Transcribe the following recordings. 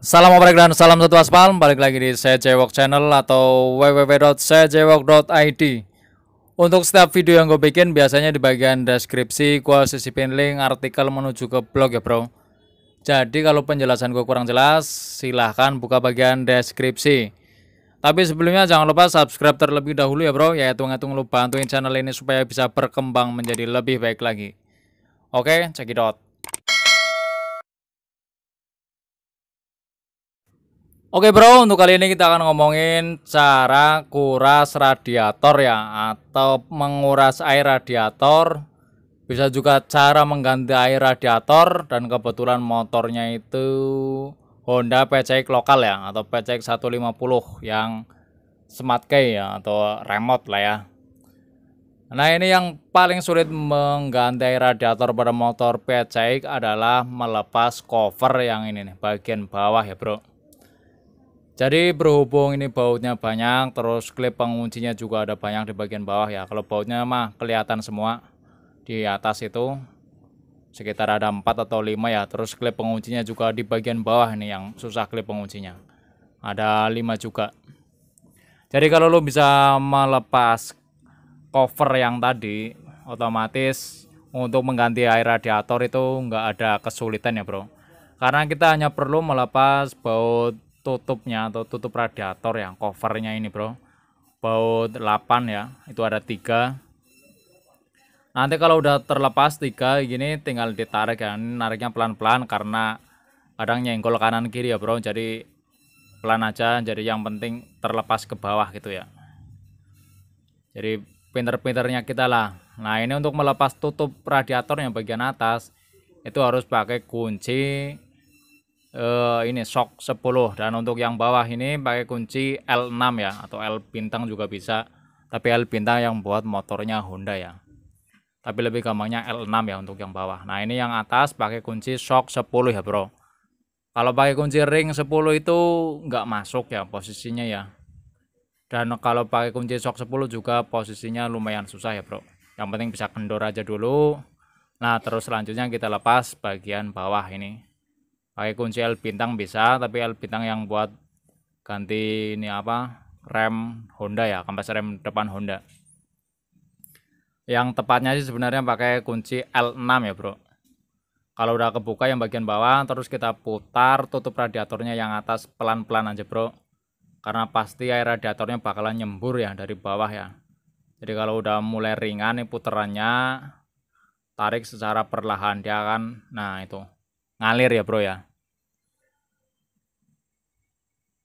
Salam oprek dan salam satu aspal Balik lagi di saya Cewok Channel atau www.sejewok.id Untuk setiap video yang gue bikin Biasanya di bagian deskripsi Gue sisipin link artikel menuju ke blog ya bro Jadi kalau penjelasan gue kurang jelas Silahkan buka bagian deskripsi Tapi sebelumnya jangan lupa subscribe terlebih dahulu ya bro Ya hitung-hitung lu bantuin channel ini Supaya bisa berkembang menjadi lebih baik lagi Oke cekidot Oke bro, untuk kali ini kita akan ngomongin cara kuras radiator ya atau menguras air radiator. Bisa juga cara mengganti air radiator dan kebetulan motornya itu Honda PCX lokal ya atau PCX 150 yang smart key ya atau remote lah ya. Nah ini yang paling sulit mengganti air radiator pada motor PCX adalah melepas cover yang ini nih bagian bawah ya bro jadi berhubung ini bautnya banyak, terus klip penguncinya juga ada banyak di bagian bawah ya. Kalau bautnya mah kelihatan semua di atas itu sekitar ada 4 atau 5 ya. Terus klip penguncinya juga di bagian bawah ini yang susah klip penguncinya. Ada 5 juga. Jadi kalau lo bisa melepas cover yang tadi, otomatis untuk mengganti air radiator itu nggak ada kesulitan ya bro karena kita hanya perlu melepas baut tutupnya atau tutup radiator yang covernya ini bro baut 8 ya itu ada tiga nanti kalau udah terlepas tiga gini tinggal ditarik ya nariknya pelan-pelan karena kadang nyenggol kanan kiri ya bro jadi pelan aja jadi yang penting terlepas ke bawah gitu ya jadi pinter-pinternya kita lah nah ini untuk melepas tutup radiator yang bagian atas itu harus pakai kunci uh, ini shock 10 dan untuk yang bawah ini pakai kunci L6 ya atau L bintang juga bisa tapi L bintang yang buat motornya Honda ya tapi lebih gampangnya L6 ya untuk yang bawah nah ini yang atas pakai kunci shock 10 ya bro kalau pakai kunci ring 10 itu nggak masuk ya posisinya ya dan kalau pakai kunci shock 10 juga posisinya lumayan susah ya bro yang penting bisa kendor aja dulu nah terus selanjutnya kita lepas bagian bawah ini pakai kunci L bintang bisa tapi L bintang yang buat ganti ini apa rem Honda ya kampas rem depan Honda yang tepatnya sih sebenarnya pakai kunci L6 ya bro kalau udah kebuka yang bagian bawah terus kita putar tutup radiatornya yang atas pelan-pelan aja bro karena pasti air radiatornya bakalan nyembur ya dari bawah ya jadi kalau udah mulai ringan nih puterannya tarik secara perlahan dia akan nah itu ngalir ya bro ya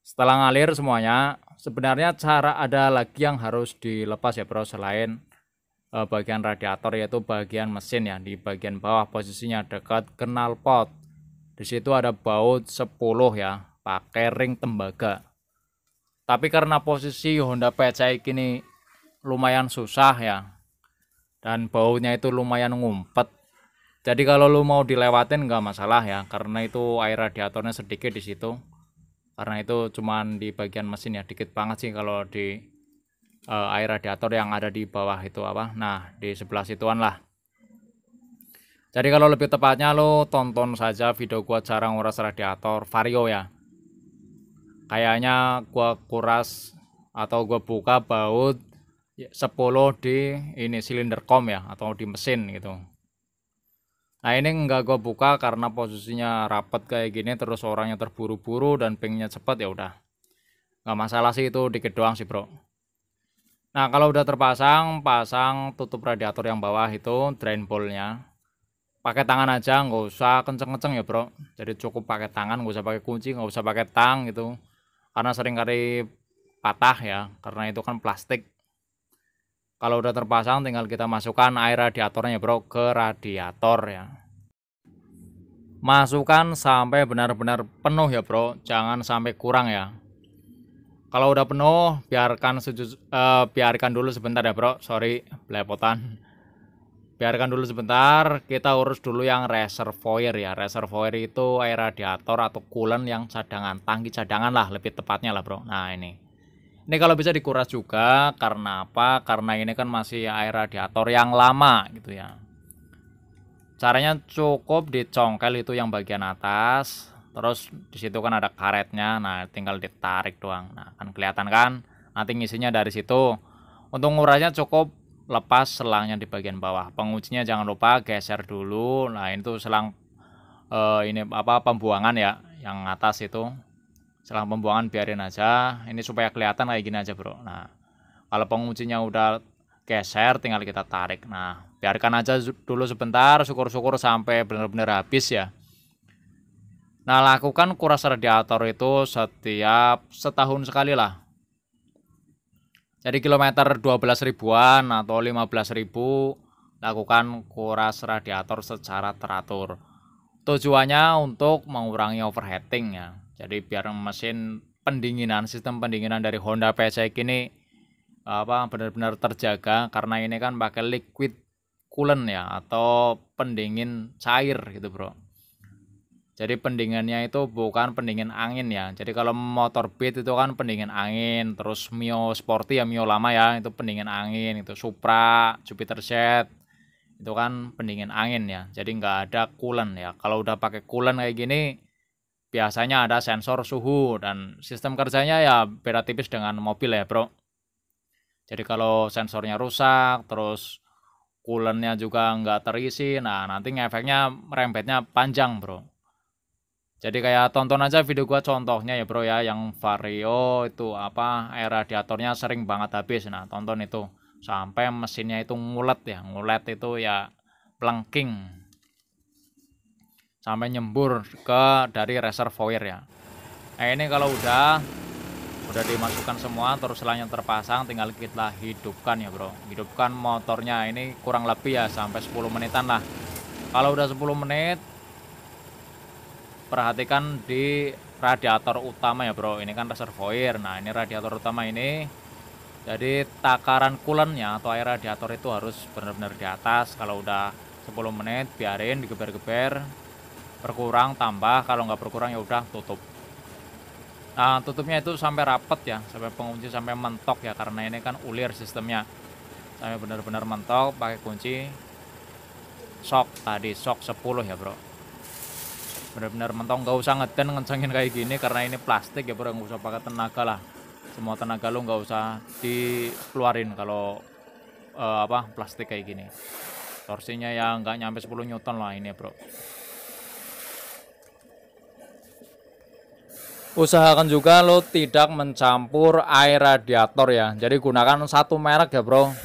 setelah ngalir semuanya sebenarnya cara ada lagi yang harus dilepas ya bro selain uh, bagian radiator yaitu bagian mesin ya di bagian bawah posisinya dekat knalpot di situ ada baut 10 ya pakai ring tembaga tapi karena posisi Honda PCX kini lumayan susah ya dan bautnya itu lumayan ngumpet jadi kalau lu mau dilewatin nggak masalah ya karena itu air radiatornya sedikit di situ karena itu cuman di bagian mesin ya dikit banget sih kalau di uh, air radiator yang ada di bawah itu apa nah di sebelah situan lah jadi kalau lebih tepatnya lo tonton saja video gua cara nguras radiator vario ya kayaknya gua kuras atau gua buka baut 10 di ini silinder kom ya atau di mesin gitu Nah ini nggak gue buka karena posisinya rapet kayak gini terus orangnya terburu-buru dan pengennya cepet ya udah. Nggak masalah sih itu dikit doang sih bro. Nah kalau udah terpasang, pasang tutup radiator yang bawah itu drain ballnya. Pakai tangan aja, nggak usah kenceng-kenceng ya bro. Jadi cukup pakai tangan, nggak usah pakai kunci, nggak usah pakai tang gitu. Karena sering kali patah ya, karena itu kan plastik kalau udah terpasang tinggal kita masukkan air radiatornya bro ke radiator ya masukkan sampai benar-benar penuh ya bro jangan sampai kurang ya kalau udah penuh biarkan sejus, eh, biarkan dulu sebentar ya bro sorry belepotan biarkan dulu sebentar kita urus dulu yang reservoir ya reservoir itu air radiator atau coolant yang cadangan tangki cadangan lah lebih tepatnya lah bro nah ini ini kalau bisa dikuras juga karena apa? Karena ini kan masih air radiator yang lama gitu ya. Caranya cukup dicongkel itu yang bagian atas, terus disitu kan ada karetnya. Nah, tinggal ditarik doang. Nah, kan kelihatan kan? Nanti ngisinya dari situ. Untuk ngurasnya cukup lepas selangnya di bagian bawah. Penguncinya jangan lupa geser dulu. Nah, itu selang eh, ini apa pembuangan ya yang atas itu selang pembuangan biarin aja ini supaya kelihatan kayak gini aja bro nah kalau penguncinya udah geser tinggal kita tarik nah biarkan aja dulu sebentar syukur-syukur sampai benar-benar habis ya nah lakukan kuras radiator itu setiap setahun sekali lah jadi kilometer 12 ribuan atau 15 ribu lakukan kuras radiator secara teratur tujuannya untuk mengurangi overheating ya jadi biar mesin pendinginan sistem pendinginan dari Honda PSX ini apa benar-benar terjaga karena ini kan pakai liquid coolant ya atau pendingin cair gitu bro jadi pendinginnya itu bukan pendingin angin ya jadi kalau motor beat itu kan pendingin angin terus Mio Sporty ya Mio lama ya itu pendingin angin itu Supra Jupiter Jet itu kan pendingin angin ya jadi nggak ada coolant ya kalau udah pakai coolant kayak gini biasanya ada sensor suhu dan sistem kerjanya ya beda tipis dengan mobil ya bro jadi kalau sensornya rusak terus coolantnya juga nggak terisi nah nanti efeknya merembetnya panjang bro jadi kayak tonton aja video gua contohnya ya bro ya yang vario itu apa air radiatornya sering banget habis nah tonton itu sampai mesinnya itu ngulet ya ngulet itu ya plengking sampai nyembur ke dari reservoir ya nah ini kalau udah udah dimasukkan semua terus yang terpasang tinggal kita hidupkan ya bro hidupkan motornya ini kurang lebih ya sampai 10 menitan lah kalau udah 10 menit perhatikan di radiator utama ya bro ini kan reservoir nah ini radiator utama ini jadi takaran kulennya atau air radiator itu harus benar-benar di atas kalau udah 10 menit biarin digeber-geber berkurang tambah kalau nggak berkurang ya udah tutup nah tutupnya itu sampai rapet ya sampai pengunci sampai mentok ya karena ini kan ulir sistemnya sampai benar-benar mentok pakai kunci sok tadi sok 10 ya bro benar-benar mentok nggak usah ngeten ngencengin kayak gini karena ini plastik ya bro nggak usah pakai tenaga lah semua tenaga lu nggak usah dikeluarin kalau uh, apa plastik kayak gini torsinya ya nggak nyampe 10 newton lah ini ya bro usahakan juga lo tidak mencampur air radiator ya jadi gunakan satu merek ya bro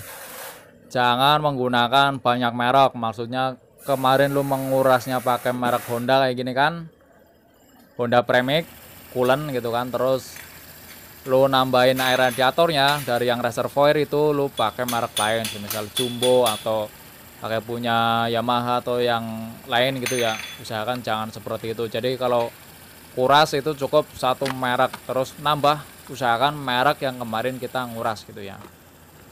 jangan menggunakan banyak merek maksudnya kemarin lo mengurasnya pakai merek Honda kayak gini kan Honda Premix coolant gitu kan terus lo nambahin air radiatornya dari yang reservoir itu lo pakai merek lain misal Jumbo atau pakai punya Yamaha atau yang lain gitu ya usahakan jangan seperti itu jadi kalau kuras itu cukup satu merek terus nambah usahakan merek yang kemarin kita nguras gitu ya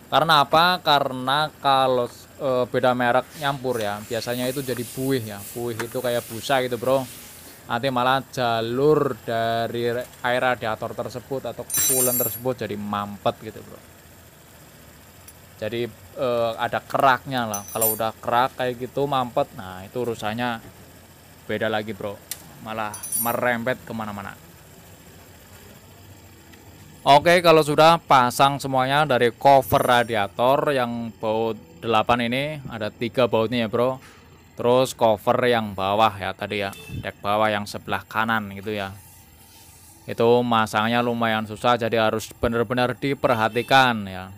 karena apa karena kalau e, beda merek nyampur ya biasanya itu jadi buih ya buih itu kayak busa gitu bro nanti malah jalur dari air radiator tersebut atau coolant tersebut jadi mampet gitu bro jadi e, ada keraknya lah kalau udah kerak kayak gitu mampet nah itu urusannya beda lagi bro malah merembet kemana-mana. Oke, kalau sudah pasang semuanya dari cover radiator yang baut 8 ini ada tiga bautnya ya bro. Terus cover yang bawah ya tadi ya, deck bawah yang sebelah kanan gitu ya. Itu masangnya lumayan susah jadi harus benar-benar diperhatikan ya.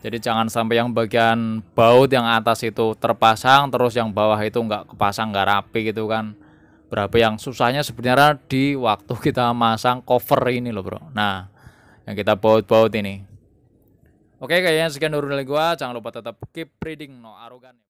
Jadi jangan sampai yang bagian baut yang atas itu terpasang terus yang bawah itu nggak kepasang nggak rapi gitu kan berapa yang susahnya sebenarnya di waktu kita masang cover ini loh bro nah yang kita baut-baut ini oke kayaknya sekian dulu dari gua jangan lupa tetap keep reading no arogan